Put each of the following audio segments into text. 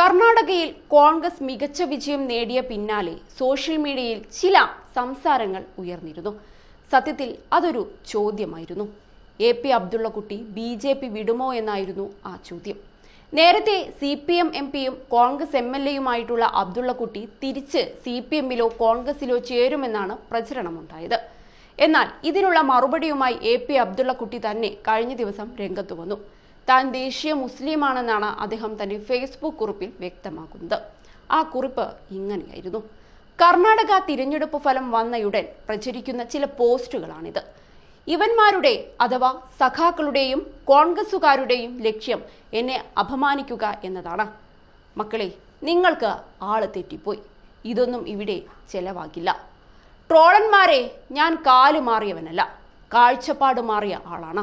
കർണാടകയിൽ കോൺഗ്രസ് മികച്ച വിജയം നേടിയ പിന്നാലെ സോഷ്യൽ മീഡിയയിൽ ചില സംസാരങ്ങൾ ഉയർന്നിരുന്നു സത്യത്തിൽ അതൊരു ചോദ്യമായിരുന്നു A P Abdullakutty B J P വിടുമോ എന്നായിരുന്നു ആ ചോദ്യം നേരത്തെ സി പി എം എം പിയും കോൺഗ്രസ് എം എൽ എയുമായിട്ടുള്ള അബ്ദുള്ളക്കുട്ടി തിരിച്ച് സി പി എമ്മിലോ കോൺഗ്രസിലോ ചേരുമെന്നാണ് പ്രചരണമുണ്ടായത് എന്നാൽ ഇതിനുള്ള മറുപടിയുമായി എ പി അബ്ദുള്ളക്കുട്ടി തന്നെ കഴിഞ്ഞ ദിവസം രംഗത്ത് വന്നു താൻ ദേശീയ മുസ്ലിമാണെന്നാണ് അദ്ദേഹം തന്റെ ഫേസ്ബുക്ക് കുറിപ്പിൽ വ്യക്തമാക്കുന്നത് ആ കുറിപ്പ് ഇങ്ങനെയായിരുന്നു കർണാടക തിരഞ്ഞെടുപ്പ് ഫലം വന്നയുടൻ പ്രചരിക്കുന്ന ചില പോസ്റ്റുകളാണിത് ഇവന്മാരുടെ അഥവാ സഖാക്കളുടെയും കോൺഗ്രസുകാരുടെയും ലക്ഷ്യം എന്നെ അപമാനിക്കുക എന്നതാണ് മക്കളെ നിങ്ങൾക്ക് ആള് തെറ്റിപ്പോയി ഇതൊന്നും ഇവിടെ ചെലവാകില്ല ട്രോളന്മാരെ ഞാൻ കാല് മാറിയവനല്ല കാഴ്ചപ്പാട് മാറിയ ആളാണ്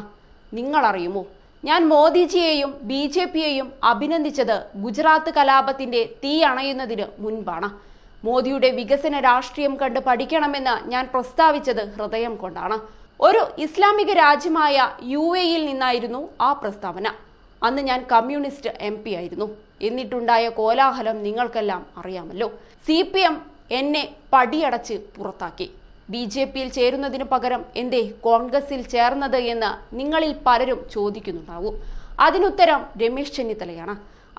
നിങ്ങളറിയുമോ ഞാൻ മോദിജിയെയും ബി ജെ പിയെയും അഭിനന്ദിച്ചത് ഗുജറാത്ത് കലാപത്തിന്റെ തീ അണയുന്നതിന് മുൻപാണ് മോദിയുടെ വികസന രാഷ്ട്രീയം കണ്ട് പഠിക്കണമെന്ന് ഞാൻ പ്രസ്താവിച്ചത് ഹൃദയം കൊണ്ടാണ് ഒരു ഇസ്ലാമിക രാജ്യമായ യു എയിൽ നിന്നായിരുന്നു ആ പ്രസ്താവന അന്ന് ഞാൻ കമ്മ്യൂണിസ്റ്റ് എം പി ആയിരുന്നു എന്നിട്ടുണ്ടായ കോലാഹലം നിങ്ങൾക്കെല്ലാം അറിയാമല്ലോ സി പി എം എന്നെ പടിയടച്ച് പുറത്താക്കി ബി ജെ പിയിൽ ചേരുന്നതിനു പകരം എന്തേ കോൺഗ്രസിൽ ചേർന്നത് എന്ന് നിങ്ങളിൽ പലരും ചോദിക്കുന്നുണ്ടാവും അതിനുത്തരം രമേശ് ചെന്നിത്തലയാണ്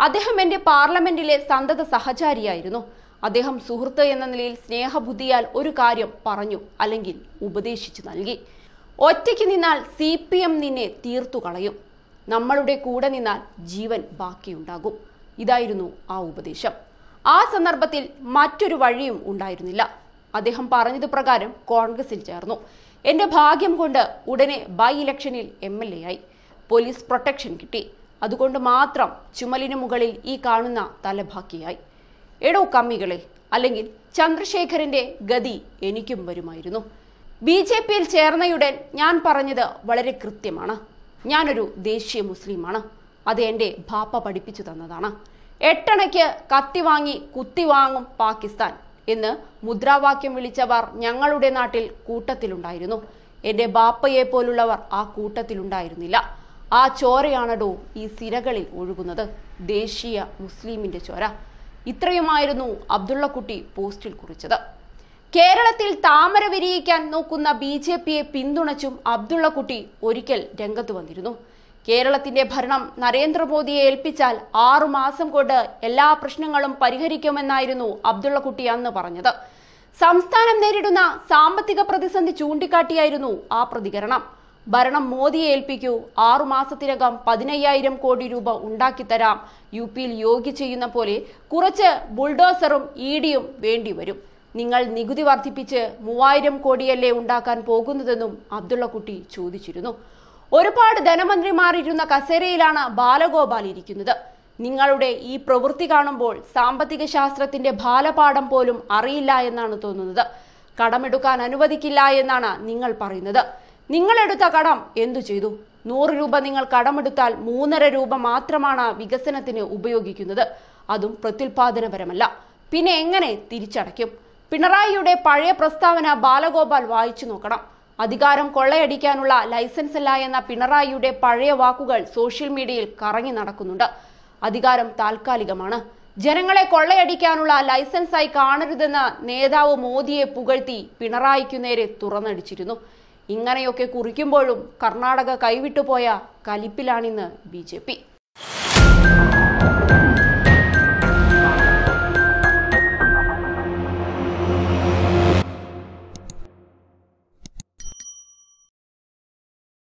അദ്ദേഹം എൻ്റെ പാർലമെന്റിലെ സന്തത സഹചാരിയായിരുന്നു അദ്ദേഹം സുഹൃത്ത് എന്ന നിലയിൽ സ്നേഹബുദ്ധിയാൽ ഒരു കാര്യം പറഞ്ഞു അല്ലെങ്കിൽ ഉപദേശിച്ചു നൽകി ഒറ്റയ്ക്ക് നിന്നാൽ സി പി എം നിന്നെ തീർത്തു കളയും നമ്മളുടെ കൂടെ നിന്നാൽ ജീവൻ ബാക്കിയുണ്ടാകും ഇതായിരുന്നു ആ ഉപദേശം ആ സന്ദർഭത്തിൽ മറ്റൊരു വഴിയും ഉണ്ടായിരുന്നില്ല അദ്ദേഹം പറഞ്ഞത് പ്രകാരം കോൺഗ്രസിൽ ചേർന്നു എന്റെ ഭാഗ്യം കൊണ്ട് ഉടനെ ബൈ ഇലക്ഷനിൽ എം എൽ എ ആയി പോലീസ് പ്രൊട്ടക്ഷൻ കിട്ടി അതുകൊണ്ട് മാത്രം ചുമലിന് മുകളിൽ ഈ കാണുന്ന തലഭാക്കിയായി എടോ കമ്മികളെ അല്ലെങ്കിൽ ചന്ദ്രശേഖരന്റെ ഗതി എനിക്കും വരുമായിരുന്നു ബി ജെ പിയിൽ ചേർന്നയുടൻ ഞാൻ പറഞ്ഞത് വളരെ കൃത്യമാണ് ഞാനൊരു ദേശീയ മുസ്ലിമാണ് അത് എൻ്റെ ബാപ്പ പഠിപ്പിച്ചു തന്നതാണ് എട്ടണയ്ക്ക് കത്തി വാങ്ങി കുത്തി വാങ്ങും പാകിസ്ഥാൻ എന്ന് മുദ്രാവാക്യം വിളിച്ചവർ ഞങ്ങളുടെ നാട്ടിൽ കൂട്ടത്തിലുണ്ടായിരുന്നു എൻ്റെ ബാപ്പയെ പോലുള്ളവർ ആ കൂട്ടത്തിലുണ്ടായിരുന്നില്ല ആ ചോരയാണടോ ഈ സിരകളിൽ ഒഴുകുന്നത് ദേശീയ മുസ്ലിമിന്റെ ചോര ഇത്രയുമായിരുന്നു അബ്ദുള്ളക്കുട്ടി പോസ്റ്റിൽ കുറിച്ചത് കേരളത്തിൽ താമര വിരിയിക്കാൻ നോക്കുന്ന ബി ജെ പിയെ പിന്തുണച്ചും അബ്ദുള്ളക്കുട്ടി ഒരിക്കൽ രംഗത്ത് വന്നിരുന്നു കേരളത്തിന്റെ ഭരണം നരേന്ദ്രമോദിയെ ഏൽപ്പിച്ചാൽ ആറുമാസം മാസം കൊണ്ട് എല്ലാ പ്രശ്നങ്ങളും പരിഹരിക്കുമെന്നായിരുന്നു അബ്ദുള്ളക്കുട്ടി അന്ന് പറഞ്ഞത് സംസ്ഥാനം നേരിടുന്ന സാമ്പത്തിക പ്രതിസന്ധി ചൂണ്ടിക്കാട്ടിയായിരുന്നു ആ പ്രതികരണം ഭരണം മോദിയെ ഏൽപ്പിക്കൂ ആറുമാസത്തിനകം പതിനയ്യായിരം കോടി രൂപ ഉണ്ടാക്കിത്തരാം യു പിയിൽ യോഗി ചെയ്യുന്ന പോലെ കുറച്ച് ബുൾഡോസറും ഇ ഡിയും വേണ്ടിവരും നിങ്ങൾ നികുതി വർദ്ധിപ്പിച്ച് മൂവായിരം കോടിയല്ലേ ഉണ്ടാക്കാൻ പോകുന്നതെന്നും അബ്ദുള്ളക്കുട്ടി ചോദിച്ചിരുന്നു ഒരുപാട് ധനമന്ത്രിമാരിരുന്ന കസേരയിലാണ് ബാലഗോപാൽ ഇരിക്കുന്നത് നിങ്ങളുടെ ഈ പ്രവൃത്തി കാണുമ്പോൾ സാമ്പത്തിക ശാസ്ത്രത്തിന്റെ ബാലപാഠം പോലും അറിയില്ല എന്നാണ് തോന്നുന്നത് കടമെടുക്കാൻ അനുവദിക്കില്ല എന്നാണ് നിങ്ങൾ പറയുന്നത് നിങ്ങളെടുത്ത കടം എന്തു ചെയ്തു നൂറ് രൂപ നിങ്ങൾ കടമെടുത്താൽ മൂന്നര രൂപ മാത്രമാണ് വികസനത്തിന് ഉപയോഗിക്കുന്നത് അതും പ്രത്യുൽപാദനപരമല്ല പിന്നെ എങ്ങനെ തിരിച്ചടയ്ക്കും പിണറായിയുടെ പഴയ പ്രസ്താവന ബാലഗോപാൽ വായിച്ചു നോക്കണം അധികാരം കൊള്ളയടിക്കാനുള്ള ലൈസൻസ് അല്ല എന്ന പിണറായിയുടെ പഴയ വാക്കുകൾ സോഷ്യൽ മീഡിയയിൽ കറങ്ങി നടക്കുന്നുണ്ട് അധികാരം താൽക്കാലികമാണ് ജനങ്ങളെ കൊള്ളയടിക്കാനുള്ള ലൈസൻസായി കാണരുതെന്ന് നേതാവ് മോദിയെ പുകഴ്ത്തി പിണറായിക്കു നേരെ തുറന്നടിച്ചിരുന്നു ഇങ്ങനെയൊക്കെ കുറിക്കുമ്പോഴും കർണാടക കൈവിട്ടുപോയ കലിപ്പിലാണിന്ന് ബി ജെ പി